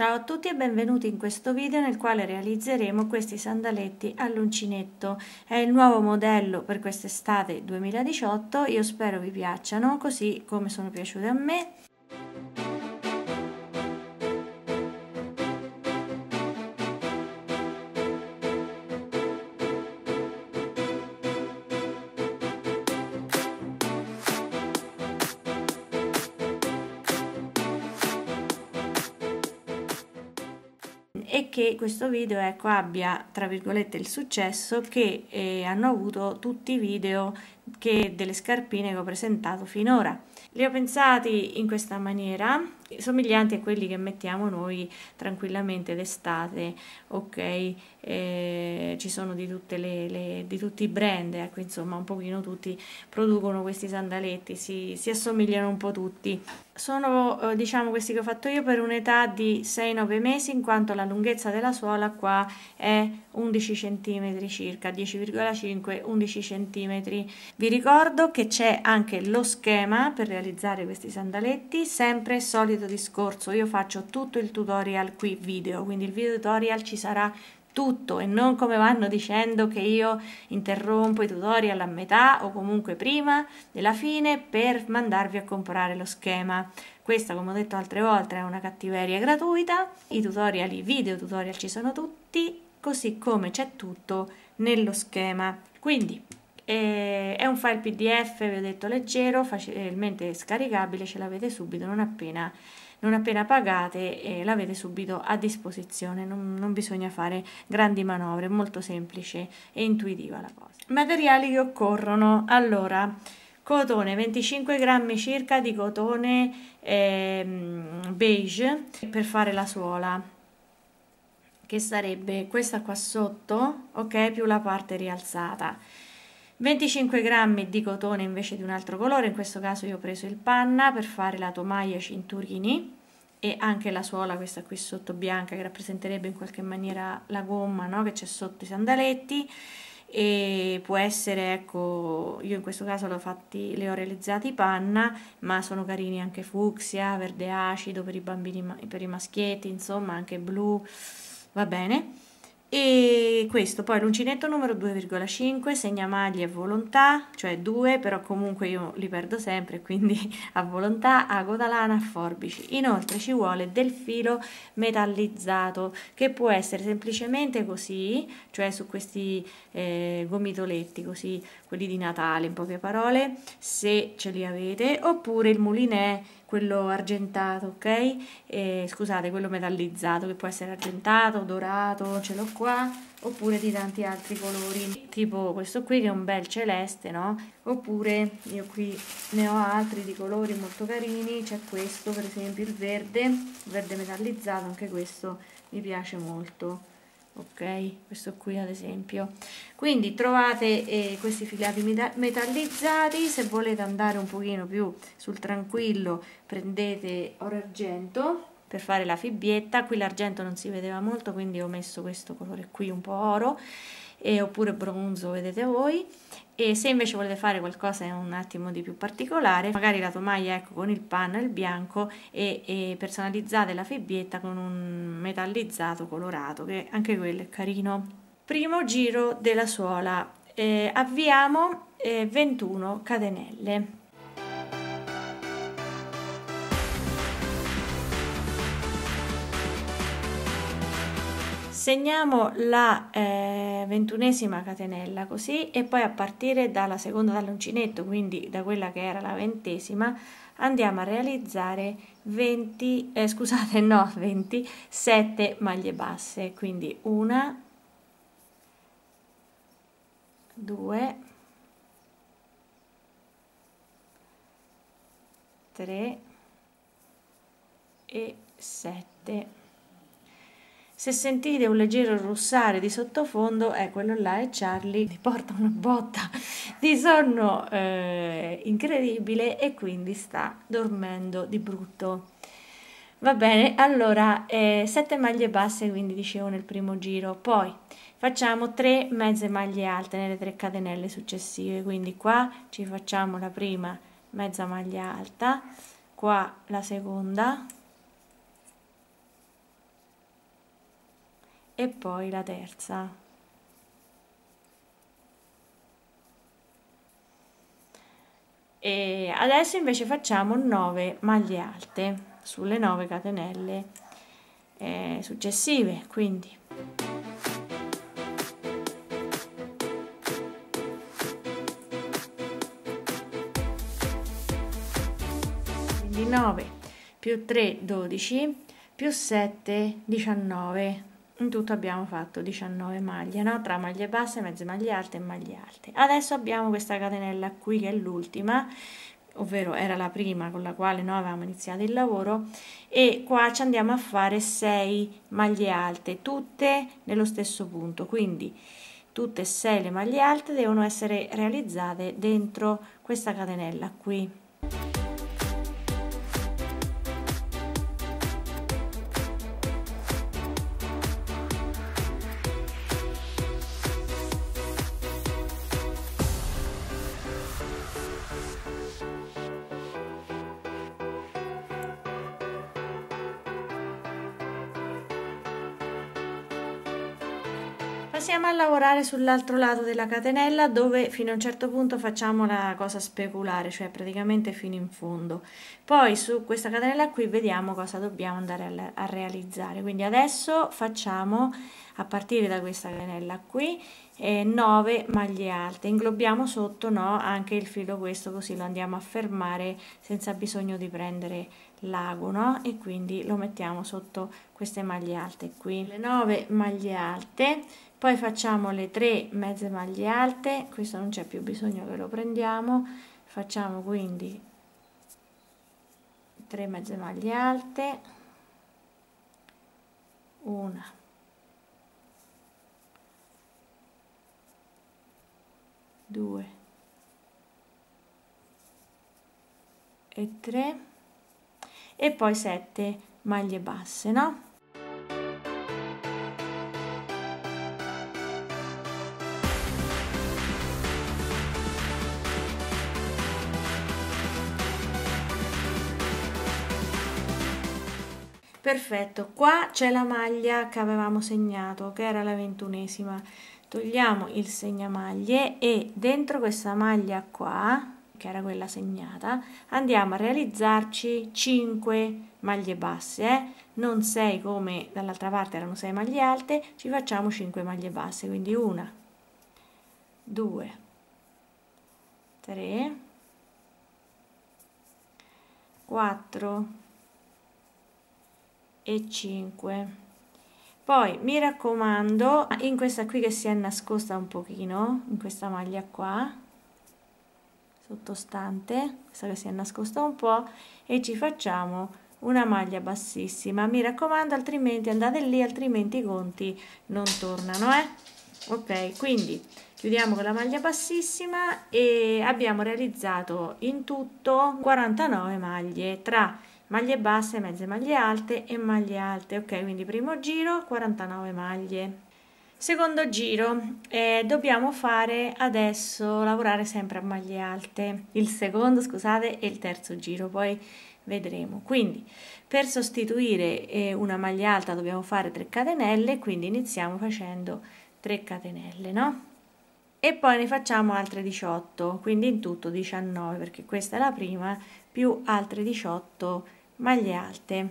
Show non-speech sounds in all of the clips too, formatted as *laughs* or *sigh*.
Ciao a tutti e benvenuti in questo video nel quale realizzeremo questi sandaletti all'uncinetto. È il nuovo modello per quest'estate 2018, io spero vi piacciono così come sono piaciute a me che questo video ecco, abbia tra virgolette il successo che eh, hanno avuto tutti i video che, delle scarpine che ho presentato finora. Li ho pensati in questa maniera somiglianti a quelli che mettiamo noi tranquillamente d'estate, ok? Eh, ci sono di, le, le, di, tutti i brand, ecco, insomma, un pochino tutti producono questi sandaletti, si, si assomigliano un po' tutti. Sono, eh, diciamo, questi che ho fatto io per un'età di 6-9 mesi, in quanto la lunghezza della suola qua è 11 cm circa, 10,5-11 cm. Vi ricordo che c'è anche lo schema per realizzare questi sandaletti, sempre solido solito discorso, io faccio tutto il tutorial qui video, quindi il video tutorial ci sarà tutto e non come vanno dicendo che io interrompo i tutorial a metà o comunque prima della fine per mandarvi a comprare lo schema. Questa, come ho detto altre volte, è una cattiveria gratuita. I tutorial, i video tutorial ci sono tutti, così come c'è tutto nello schema. Quindi e è un file pdf, vi ho detto leggero, facilmente scaricabile, ce l'avete subito non appena, non appena pagate e l'avete subito a disposizione, non, non, bisogna fare grandi manovre, è molto semplice e intuitiva la cosa. Materiali che occorrono, allora cotone 25 grammi circa di cotone ehm, beige per fare la suola che sarebbe questa qua sotto ok più la parte rialzata 25 grammi di cotone invece di un altro colore, in questo caso io ho preso il panna per fare la tomaia cinturini e anche la suola, questa qui sotto bianca, che rappresenterebbe in qualche maniera la gomma no? che c'è sotto i sandaletti e può essere, ecco, io in questo caso l'ho fatti, le ho realizzati panna, ma sono carini anche fucsia, verde acido per i bambini, per i maschietti, insomma anche blu, va bene e questo poi l'uncinetto numero 2,5 segna maglie a volontà cioè 2 però comunque io li perdo sempre *laughs* quindi a volontà a coda lana a forbici inoltre ci vuole del filo metallizzato che può essere semplicemente così cioè su questi eh, gomitoletti così quelli di Natale in poche parole se ce li avete oppure il mulinè quello argentato, ok? E, scusate, quello metallizzato che può essere argentato, dorato, ce l'ho qua, oppure di tanti altri colori, tipo questo qui che è un bel celeste, no? Oppure io qui ne ho altri di colori molto carini, c'è questo per esempio il verde, verde metallizzato, anche questo mi piace molto ok questo qui ad esempio quindi trovate eh, questi filati metallizzati se volete andare un pochino più sul tranquillo prendete oro argento per fare la fibbietta qui l'argento non si vedeva molto quindi ho messo questo colore qui un po' oro eh, oppure bronzo, vedete voi. E se invece volete fare qualcosa un attimo di più particolare, magari la tomaia ecco, con il panno e il bianco e, e, personalizzate la fibbietta con un metallizzato colorato, che anche quello è carino. Primo giro della suola, eh, avviamo eh, 21 catenelle. segniamo la eh, ventunesima catenella così e poi a partire dalla seconda dall'uncinetto quindi da quella che era la ventesima andiamo a realizzare 20 eh, scusate no 27 maglie basse quindi una 2 3 e 7 se sentite un leggero russare di sottofondo, è eh, quello là è Charlie, mi porta una botta di sonno eh, incredibile e quindi sta dormendo di brutto. Va bene, allora eh, 7 maglie basse, quindi dicevo nel primo giro, poi facciamo 3 mezze maglie alte nelle 3 catenelle successive, quindi qua ci facciamo la prima mezza maglia alta, qua la seconda, e poi la terza. E adesso invece facciamo 9 maglie alte sulle 9 catenelle eh, successive, quindi quindi 9 più 3 12 più 7 19 in tutto abbiamo fatto 19 maglie no? tra maglie basse mezze maglie alte e maglie alte adesso abbiamo questa catenella qui che è l'ultima ovvero era la prima con la quale noi avevamo iniziato il lavoro e qua ci andiamo a fare 6 maglie alte tutte nello stesso punto quindi tutte e 6 le maglie alte devono essere realizzate dentro questa catenella qui Passiamo a lavorare sull'altro lato della catenella dove fino a un certo punto facciamo la cosa speculare, cioè praticamente fino in fondo. Poi su questa catenella qui vediamo cosa dobbiamo andare a, realizzare. Quindi adesso facciamo a partire da questa catenella qui eh, 9 maglie alte. Inglobiamo sotto no, anche il filo questo così lo andiamo a fermare senza bisogno di prendere l'ago no? e quindi lo mettiamo sotto queste maglie alte qui. Le 9 maglie alte poi facciamo le tre mezze maglie alte questo non c'è più bisogno che lo prendiamo facciamo quindi 3 mezze maglie alte una due e tre e poi 7 maglie basse no perfetto qua c'è la maglia che avevamo segnato che era la ventunesima togliamo il segnamaglie e dentro questa maglia qua che era quella segnata andiamo a realizzarci 5 maglie basse eh? non 6 come dall'altra parte erano 6 maglie alte ci facciamo 5 maglie basse quindi una 2 3 4 e 5 poi mi raccomando in questa qui che si è nascosta un pochino in questa maglia qua sottostante questa che si è nascosta un po e ci facciamo una maglia bassissima mi raccomando altrimenti andate lì altrimenti i conti non tornano eh ok quindi chiudiamo con la maglia bassissima e abbiamo realizzato in tutto 49 maglie tra maglie basse, mezze maglie alte e maglie alte. Ok, quindi primo giro 49 maglie. Secondo giro, eh, dobbiamo fare adesso lavorare sempre a maglie alte, il secondo scusate e il terzo giro, poi vedremo. Quindi per sostituire eh, una maglia alta dobbiamo fare 3 catenelle, quindi iniziamo facendo 3 catenelle, no? E poi ne facciamo altre 18, quindi in tutto 19 perché questa è la prima più altre 18 maglie alte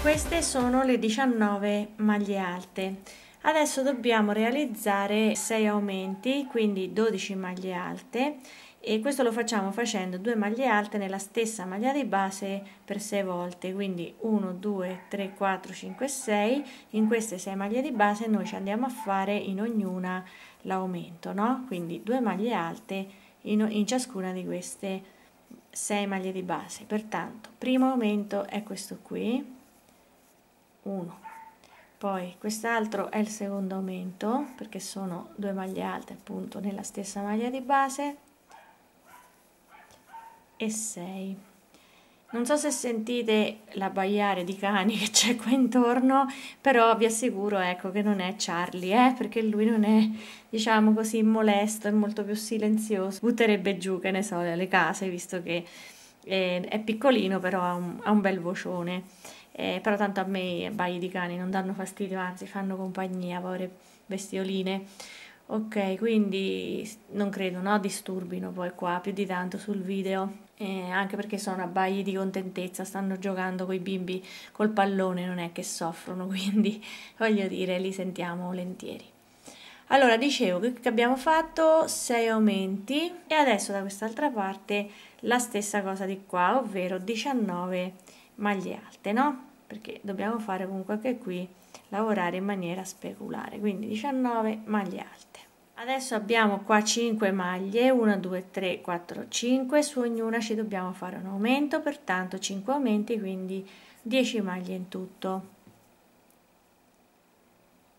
queste sono le 19 maglie alte adesso dobbiamo realizzare 6 aumenti quindi 12 maglie alte e questo lo facciamo facendo due maglie alte nella stessa maglia di base per 6 volte quindi 1 2 3 4 5 6 in queste 6 maglie di base noi ci andiamo a fare in ognuna l'aumento no quindi due maglie alte in, in ciascuna di queste 6 maglie di base pertanto primo aumento è questo qui 1 poi quest'altro è il secondo aumento perché sono due maglie alte appunto nella stessa maglia di base e 6. Non so se sentite l'abbaiare di cani che c'è qua intorno, però vi assicuro ecco, che non è Charlie, eh, perché lui non è, diciamo così, molesto, è molto più silenzioso. Butterebbe giù, che ne so, le case, visto che eh, è piccolino, però ha un, ha un bel vocione. Eh, però tanto a me i bagli di cani non danno fastidio, anzi fanno compagnia, povere bestioline. Ok, quindi non credo, no, disturbino poi qua più di tanto sul video eh, anche perché sono a bagli di contentezza, stanno giocando con i bimbi col pallone, non è che soffrono, *laughs* quindi voglio dire, li sentiamo volentieri. Allora, dicevo che abbiamo fatto 6 aumenti e adesso da quest'altra parte la stessa cosa di qua, ovvero 19 maglie alte, no? Perché dobbiamo fare comunque anche qui lavorare in maniera speculare, quindi 19 maglie alte. Adesso abbiamo qua 5 maglie, 1, 2, 3, 4, 5, su ognuna ci dobbiamo fare un aumento, pertanto 5 aumenti, quindi 10 maglie in tutto.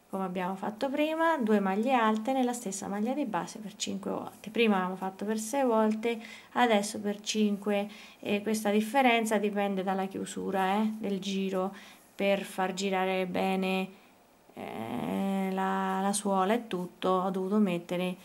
Come abbiamo fatto prima, 2 maglie alte nella stessa maglia di base per 5 volte. Prima abbiamo fatto per 6 volte, adesso per 5 e questa differenza dipende dalla chiusura eh, del giro per far girare bene. Eh, la, la suola e tutto ho dovuto mettere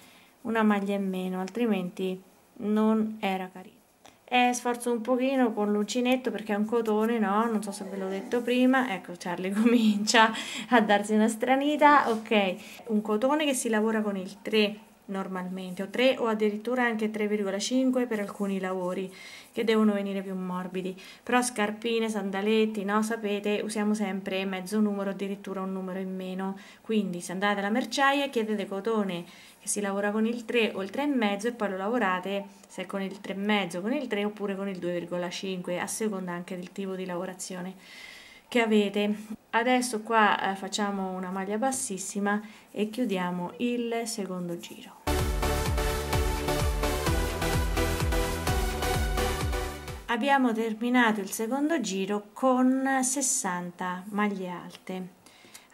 una maglia in meno altrimenti non era carino e sforzo un pochino con l'uncinetto perché è un cotone no non so se ve l'ho detto prima ecco Charlie *laughs* comincia a darsi una stranita ok un cotone che si lavora con il 3 normalmente o 3 o addirittura anche 3,5 per alcuni lavori che devono venire più morbidi però scarpine, sandaletti, no sapete usiamo sempre mezzo numero addirittura un numero in meno quindi se andate alla merciaia chiedete cotone che si lavora con il 3 o il 3,5 e poi lo lavorate se con il 3,5 con il 3 oppure con il 2,5 a seconda anche del tipo di lavorazione che avete adesso qua eh, facciamo una maglia bassissima e chiudiamo il secondo giro abbiamo terminato il secondo giro con 60 maglie alte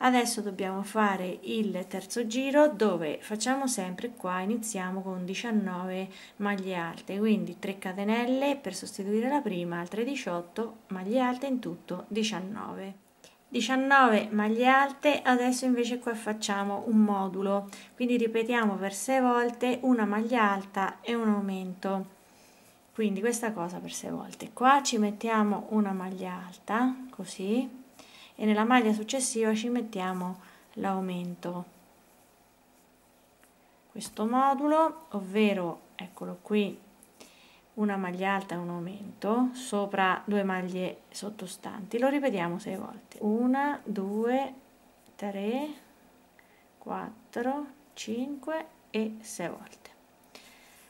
adesso dobbiamo fare il terzo giro dove facciamo sempre qua iniziamo con 19 maglie alte quindi 3 catenelle per sostituire la prima altre 18 maglie alte in tutto 19 19 maglie alte adesso invece qua facciamo un modulo quindi ripetiamo per 6 volte una maglia alta e un aumento quindi questa cosa per 6 volte qua ci mettiamo una maglia alta così e nella maglia successiva ci mettiamo l'aumento questo modulo ovvero eccolo qui una maglia alta e un aumento sopra due maglie sottostanti lo ripetiamo 6 volte 1 2 3 4 5 e 6 volte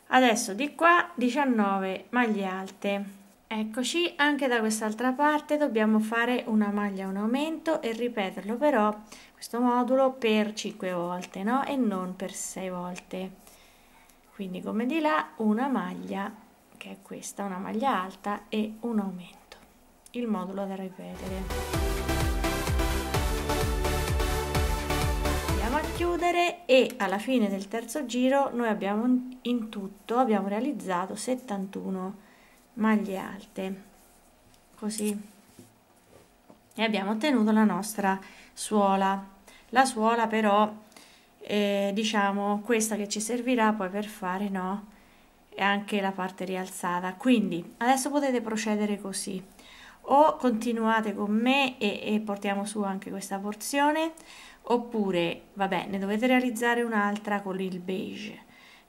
adesso di qua 19 maglie alte eccoci anche da quest'altra parte dobbiamo fare una maglia un aumento e ripeterlo però questo modulo per 5 volte no e non per 6 volte quindi come di là una maglia che è questa una maglia alta e un aumento il modulo da ripetere chiudere e alla fine del terzo giro noi abbiamo in tutto abbiamo realizzato 71 maglie alte così e abbiamo ottenuto la nostra suola la suola però eh, diciamo questa che ci servirà poi per fare no e anche la parte rialzata quindi adesso potete procedere così o continuate con me e, e portiamo su anche questa porzione oppure vabbè ne dovete realizzare un'altra con il beige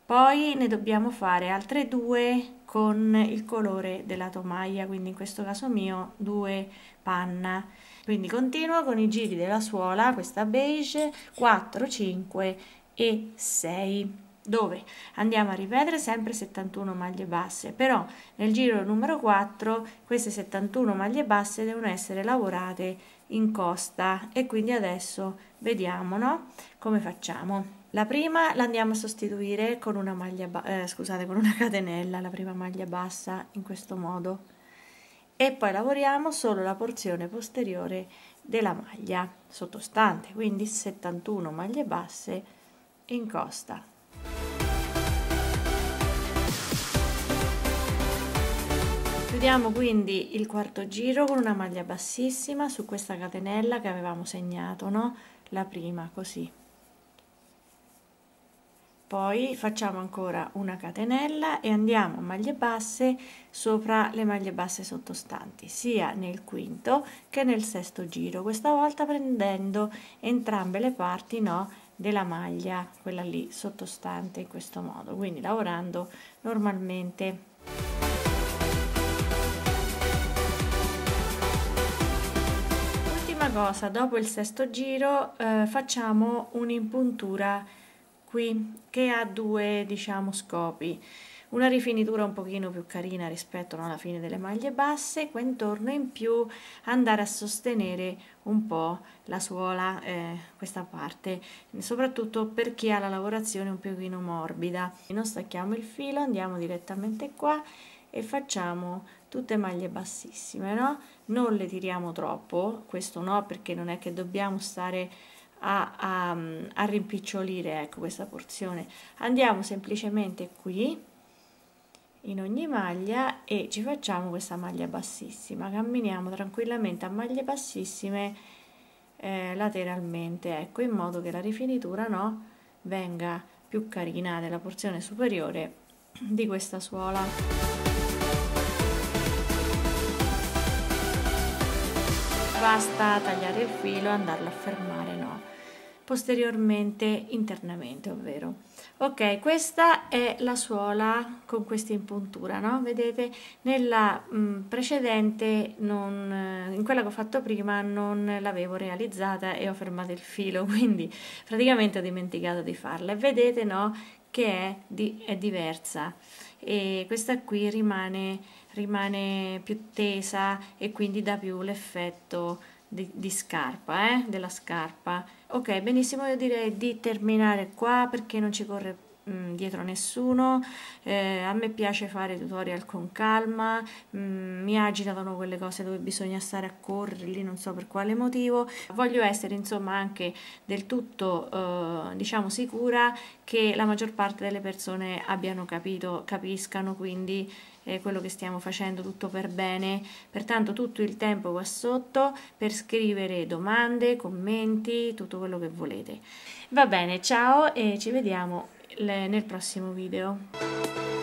poi ne dobbiamo fare altre due con il colore della tomaia quindi in questo caso mio due panna quindi continuo con i giri della suola questa beige 4 5 e 6 dove andiamo a ripetere sempre 71 maglie basse, però nel giro numero 4 queste 71 maglie basse devono essere lavorate in costa e quindi adesso vediamo no? come facciamo. La prima la andiamo a sostituire con una maglia eh, scusate, con una catenella, la prima maglia bassa in questo modo e poi lavoriamo solo la porzione posteriore della maglia sottostante, quindi 71 maglie basse in costa. Chiudiamo quindi il quarto giro con una maglia bassissima su questa catenella che avevamo segnato, no? La prima, così. Poi facciamo ancora una catenella e andiamo a maglie basse sopra le maglie basse sottostanti, sia nel quinto che nel sesto giro, questa volta prendendo entrambe le parti, no? della maglia quella lì sottostante in questo modo quindi lavorando normalmente ultima cosa dopo il sesto giro eh, facciamo un'impuntura qui che ha due diciamo scopi una rifinitura un pochino più carina rispetto alla fine delle maglie basse qua intorno in più andare a sostenere un po' la suola eh, questa parte soprattutto per chi ha la lavorazione un pochino morbida non stacchiamo il filo andiamo direttamente qua e facciamo tutte maglie bassissime no? non le tiriamo troppo questo no perché non è che dobbiamo stare a, a, a rimpicciolire ecco, questa porzione. Andiamo semplicemente qui in ogni maglia e ci facciamo questa maglia bassissima. Camminiamo tranquillamente a maglie bassissime eh, lateralmente, ecco, in modo che la rifinitura no, venga più carina della porzione superiore di questa suola. basta tagliare il filo e andarlo a fermare no posteriormente internamente ovvero ok questa è la suola con questa impuntura no vedete nella mh, mm, precedente non eh, in quella che ho fatto prima non l'avevo realizzata e ho fermato il filo *laughs* quindi praticamente ho dimenticato di farla e vedete no che è, di, è diversa e questa qui rimane rimane più tesa e quindi dà più l'effetto di, di, scarpa, eh? della scarpa. Ok, benissimo, io direi di terminare qua perché non ci corre più mh, mm, dietro nessuno, eh, a me piace fare tutorial con calma, mh, mm, mi agitano quelle cose dove bisogna stare a correre lì non so per quale motivo, voglio essere insomma anche del tutto eh, diciamo sicura che la maggior parte delle persone abbiano capito, capiscano quindi quello che stiamo facendo tutto per bene, pertanto tutto il tempo qua sotto per scrivere domande, commenti, tutto quello che volete. Va bene, ciao e ci vediamo nel prossimo video.